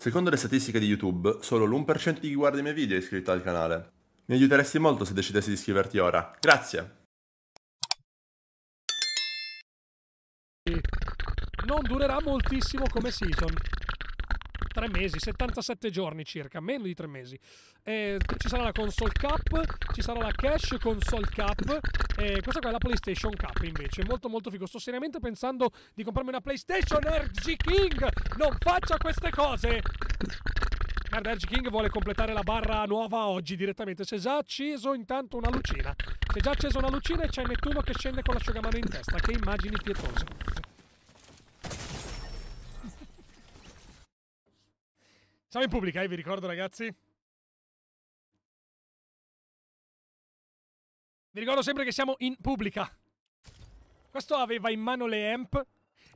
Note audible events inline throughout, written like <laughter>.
Secondo le statistiche di YouTube, solo l'1% di chi guarda i miei video è iscritto al canale. Mi aiuteresti molto se decidessi di iscriverti ora. Grazie! Non durerà moltissimo come season tre mesi, 77 giorni circa, meno di tre mesi. Eh, ci sarà la console cup, ci sarà la cash console cup, eh, questa qua è la PlayStation Cup invece, molto molto figo. Sto seriamente pensando di comprarmi una PlayStation RG King, non faccia queste cose! Merda, RG King vuole completare la barra nuova oggi direttamente. Si è già acceso intanto una lucina. Si è già acceso una lucina e c'è Nettuno che scende con l'asciugamano in testa. Che immagini pietose. Siamo in pubblica, eh, vi ricordo ragazzi. Vi ricordo sempre che siamo in pubblica. Questo aveva in mano le amp,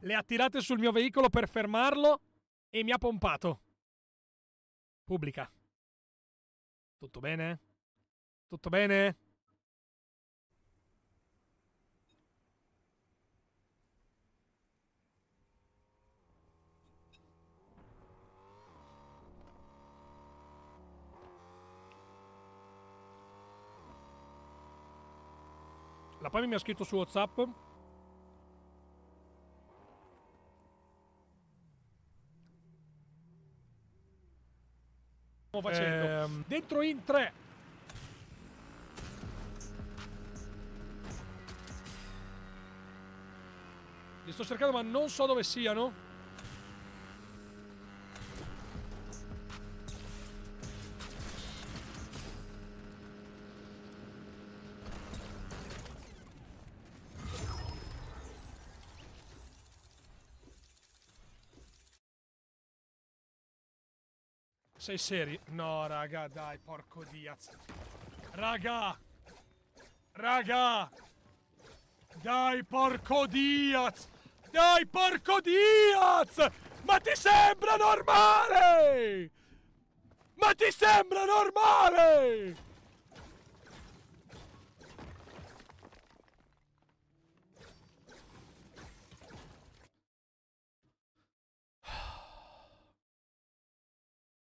le ha tirate sul mio veicolo per fermarlo e mi ha pompato. Pubblica. Tutto bene? Tutto bene? La Premi mi ha scritto su WhatsApp. Stiamo facendo. Ehm... Dentro in 3. Li sto cercando ma non so dove siano. Sei seri? No, raga, dai, porco diaz. Raga! Raga! Dai, porco diaz! Dai, porco diaz! Ma ti sembra normale? Ma ti sembra normale?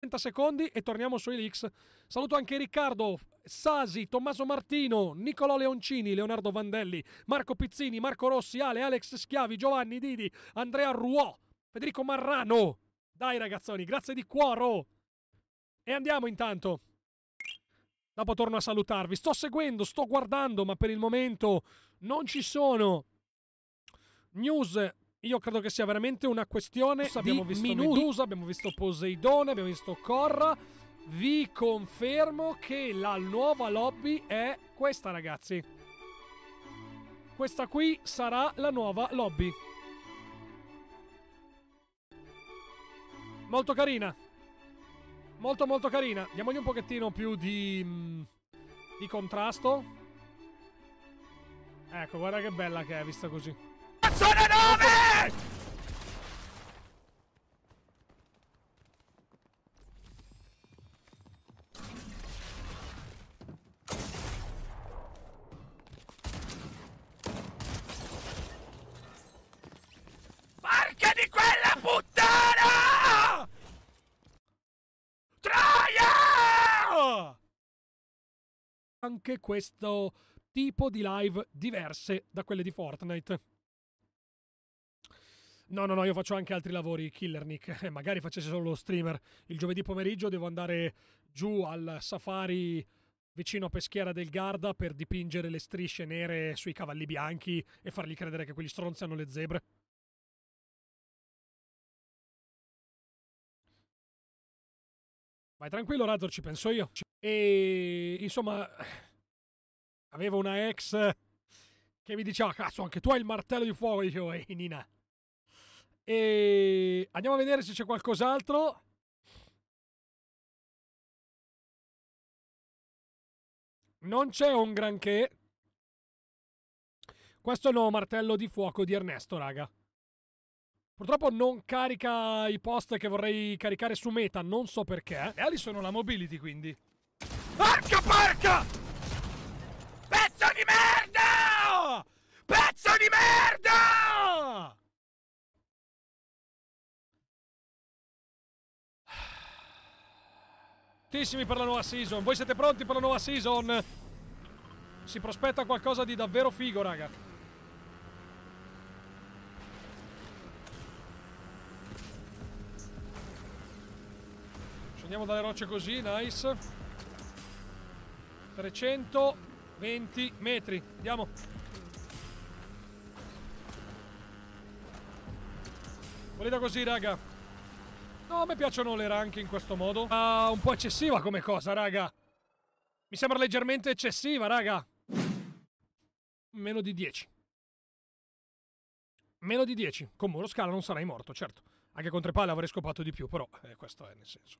30 secondi e torniamo su Elix. Saluto anche Riccardo, Sasi, Tommaso Martino, Niccolò Leoncini, Leonardo Vandelli, Marco Pizzini, Marco Rossi, Ale, Alex Schiavi, Giovanni Didi, Andrea Ruò, Federico Marrano. Dai ragazzoni, grazie di cuore. Oh. E andiamo intanto. Dopo torno a salutarvi. Sto seguendo, sto guardando, ma per il momento non ci sono news io credo che sia veramente una questione abbiamo di visto minuti. Medusa, abbiamo visto Poseidone, abbiamo visto Corra. Vi confermo che la nuova lobby è questa, ragazzi. Questa qui sarà la nuova lobby. Molto carina. Molto molto carina. Diamogli un pochettino più di mm, di contrasto. Ecco, guarda che bella che è vista così. Sono nove! anche questo tipo di live diverse da quelle di Fortnite. No, no, no, io faccio anche altri lavori, Killer Nick. <laughs> Eh, magari facessi solo lo streamer. Il giovedì pomeriggio devo andare giù al safari vicino a Peschiera del Garda per dipingere le strisce nere sui cavalli bianchi e fargli credere che quegli stronzi hanno le zebre. Vai tranquillo, Razor, ci penso io. E insomma, <sighs> avevo una ex che mi diceva: Cazzo, anche tu hai il martello di fuoco. Dicevo, ehi, Nina. E andiamo a vedere se c'è qualcos'altro. Non c'è un granché. Questo è il nuovo martello di fuoco di Ernesto, raga. Purtroppo non carica i post che vorrei caricare su meta, non so perché. E ali sono la mobility, quindi. Porca porca! Pezzo di merda! Pezzo di merda! Tantissimi per la nuova season. Voi siete pronti per la nuova season? Si prospetta qualcosa di davvero figo, raga. Scendiamo dalle rocce così, nice. 320 metri, andiamo. Volete così, raga. No, a me piacciono le ranche in questo modo. Ah, un po' eccessiva come cosa, raga. Mi sembra leggermente eccessiva, raga. Meno di 10. Meno di 10. Con Moro Scala non sarai morto, certo. Anche con tre palle avrei scopato di più, però eh, questo è nel senso.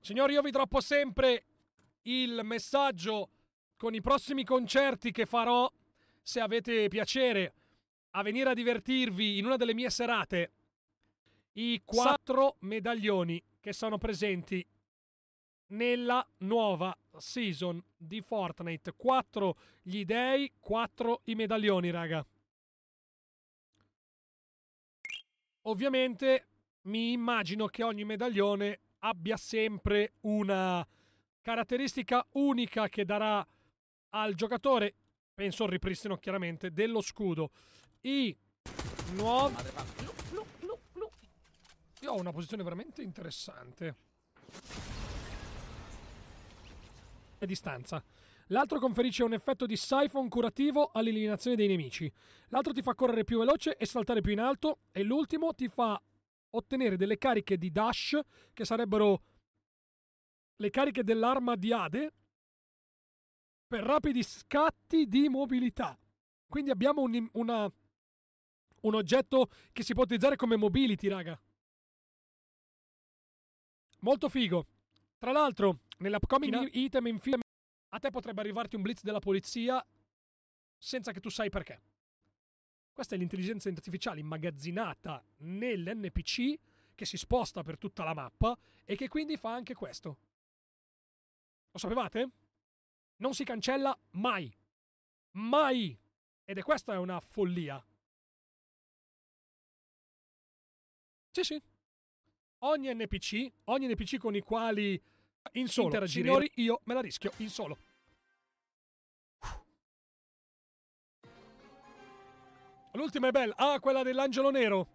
Signori, io vi droppo sempre il messaggio con i prossimi concerti che farò. Se avete piacere a venire a divertirvi in una delle mie serate, i quattro medaglioni che sono presenti nella nuova season di Fortnite. Quattro gli dei, quattro i medaglioni, raga. Ovviamente mi immagino che ogni medaglione abbia sempre una caratteristica unica che darà al giocatore, penso al ripristino chiaramente, dello scudo. I nuovi... Io ho una posizione veramente interessante. A distanza. L'altro conferisce un effetto di siphon curativo all'eliminazione dei nemici. L'altro ti fa correre più veloce e saltare più in alto. E l'ultimo ti fa ottenere delle cariche di dash che sarebbero le cariche dell'arma di Ade per rapidi scatti di mobilità. Quindi abbiamo un, una, un oggetto che si può utilizzare come mobility, raga. Molto figo. Tra l'altro, nell'upcoming item infine a te potrebbe arrivarti un blitz della polizia senza che tu sai perché. Questa è l'intelligenza artificiale immagazzinata nell'NPC che si sposta per tutta la mappa e che quindi fa anche questo. Lo sapevate? Non si cancella mai. Mai. Ed è questa una follia. Sì, sì. Ogni NPC, ogni NPC con i quali in solo, interagire. Signori, io me la rischio in solo. L'ultima è bella. Ah, quella dell'angelo nero.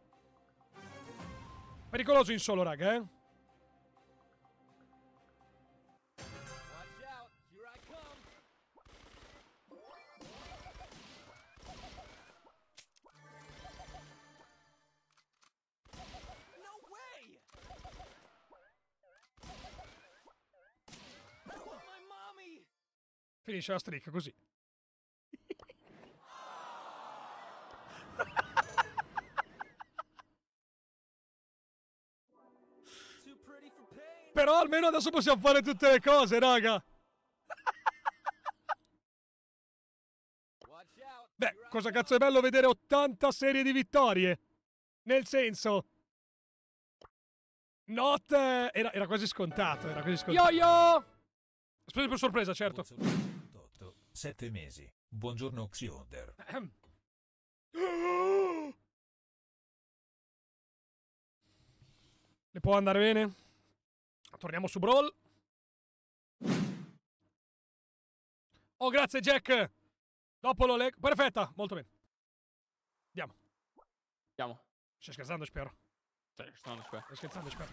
Pericoloso in solo, raga, eh. Finisce la streak così. almeno adesso possiamo fare tutte le cose, raga. Beh, cosa cazzo è bello vedere 80 serie di vittorie. Nel senso... Not... Eh, era, era quasi scontato, era quasi scontato. Yo-yo! Spesa per sorpresa, certo. 7 mesi. Buongiorno Xyoder. <gasps> Le può andare bene? torniamo su Brawl. Oh, grazie Jack. Dopo lo leggo. Perfetta, molto bene. Andiamo. Andiamo. Stai scherzando, spero. Stai scherzando, spero. Stai scherzando, spero.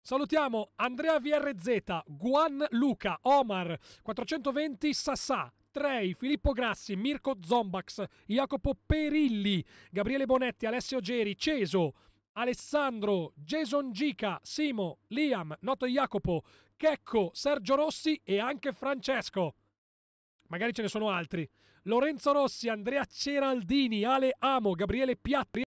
Salutiamo Andrea VRZ, Guan Luca, Omar, 420 Sassà, Trei, Filippo Grassi, Mirko Zombax, Jacopo Perilli, Gabriele Bonetti, Alessio Geri, Ceso, Alessandro, Jason Gica, Simo, Liam, Noto Jacopo, Checco, Sergio Rossi e anche Francesco. Magari ce ne sono altri. Lorenzo Rossi, Andrea Ceraldini, Ale Amo, Gabriele Piatti.